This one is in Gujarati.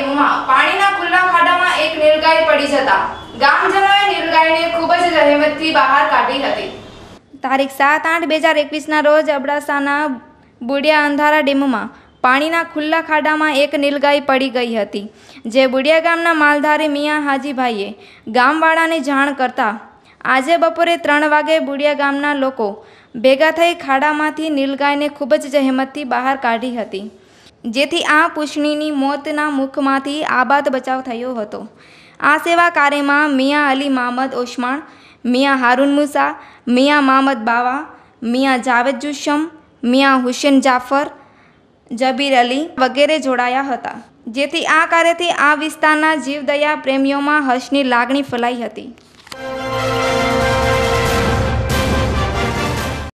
દેવુમાં પાણીના ખુલ્લા ખાડામાં એક નીલગાય પડી જતા ગામજનોએ નીલગાયને ખૂબ જ રહેમતથી બહાર કાઢી હતી તારીખ સાત આઠ બે હજાર એકવીસના રોજ અબડાસાના બુડિયા અંધારા ડેમમાં પાણીના ખુલ્લા ખાડામાં એક નીલગાય પડી ગઈ હતી જે બુડિયા ગામના માલધારી મિયા હાજીભાઈએ ગામવાળાની જાણ કરતા આજે બપોરે ત્રણ વાગે બુડિયા ગામના લોકો ભેગા થઈ ખાડામાંથી નીલગાયને ખૂબ જ જહેમતથી બહાર કાઢી હતી જેથી આ પુષ્ણીની મોતના મુખમાંથી આબાદ બચાવ થયો હતો આ સેવા કાર્યમાં મિયા અલી મામદ ઓસમાણ મિયા હારુન મુસા મિયા મામદ બાવા મિયા જાવેદ જુશમ મિયા હુસેન જાફર જબીર અલી વગેરે જોડાયા હતા જેથી આ કાર્યથી આ વિસ્તારના જીવદયા પ્રેમીઓમાં હર્ષની લાગણી ફેલાઈ હતી